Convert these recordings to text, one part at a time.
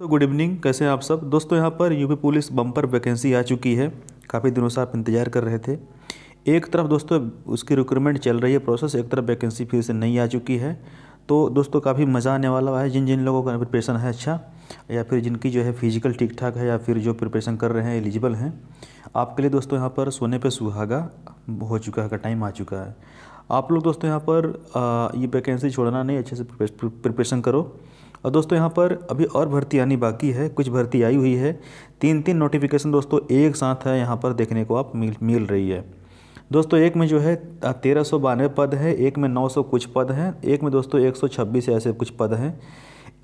तो good evening कैसे हैं आप सब दोस्तों यहाँ पर यूपी पुलिस बम्पर वैकेंसी आ चुकी है काफ़ी दिनों से आप इंतजार कर रहे थे एक तरफ दोस्तों उसकी रिक्रूटमेंट चल रही है प्रोसेस एक तरफ वैकेंसी फिर से नहीं आ चुकी है तो दोस्तों काफ़ी मज़ा आने वाला है जिन जिन लोगों का प्रिपरेशन है अच्छा या फिर जिनकी जो है फिजिकल ठीक ठाक है या फिर जो प्रिपरेशन कर रहे हैं एलिजिबल हैं आपके लिए दोस्तों यहाँ पर सोने पर सुहागा हो चुका है टाइम आ चुका है आप लोग दोस्तों यहाँ पर ये वैकेंसी छोड़ना नहीं अच्छे से प्रिपरेशन करो और दोस्तों यहाँ पर अभी और भर्ती आनी बाकी है कुछ भर्ती आई हुई है तीन तीन नोटिफिकेशन दोस्तों एक साथ है यहाँ पर देखने को आप मिल मिल रही है दोस्तों एक में जो है तेरह सौ बानवे पद हैं एक में नौ सौ कुछ पद हैं एक में दोस्तों एक सौ छब्बीस ऐसे कुछ पद हैं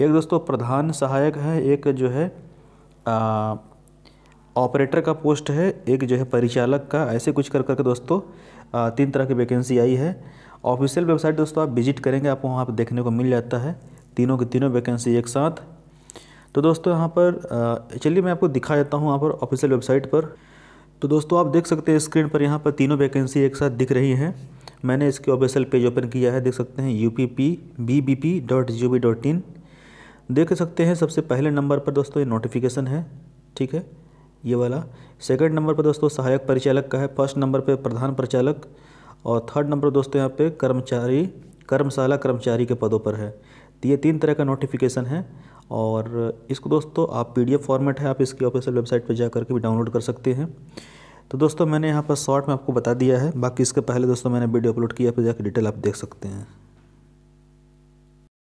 एक दोस्तों प्रधान सहायक है एक जो है ऑपरेटर का पोस्ट है एक जो है परिचालक का ऐसे कुछ कर करके दोस्तों आ, तीन तरह की वैकेंसी आई है ऑफिशियल वेबसाइट दोस्तों आप विजिट करेंगे आपको वहाँ पर देखने को मिल जाता है तीनों की तीनों वैकेंसी एक साथ तो दोस्तों यहाँ पर चलिए मैं आपको दिखा देता हूँ यहाँ पर ऑफिशियल वेबसाइट पर तो दोस्तों आप देख सकते हैं स्क्रीन पर यहाँ पर तीनों वैकेंसी एक साथ दिख रही हैं मैंने इसके ऑफिशियल पेज ओपन किया है देख सकते हैं U P P B B P dot G O V dot in देख सकते हैं सबसे पहले नंबर पर दोस्तों ये नोटिफिकेशन है ठीक है ये वाला सेकंड नंबर पर दोस्तों सहायक परिचालक का है फर्स्ट नंबर पर प्रधान परिचालक और थर्ड नंबर दोस्तों यहाँ पे कर्मचारी कर्मशाला कर्मचारी के पदों पर है तो ये तीन तरह का नोटिफिकेशन है और इसको दोस्तों आप पी फॉर्मेट है आप इसकी ऑफिशियल वेबसाइट पर जा करके भी डाउनलोड कर सकते हैं तो दोस्तों मैंने यहाँ पर शॉर्ट में आपको बता दिया है बाकी इसके पहले दोस्तों मैंने वीडियो अपलोड किया फिर जाकर डिटेल आप देख सकते हैं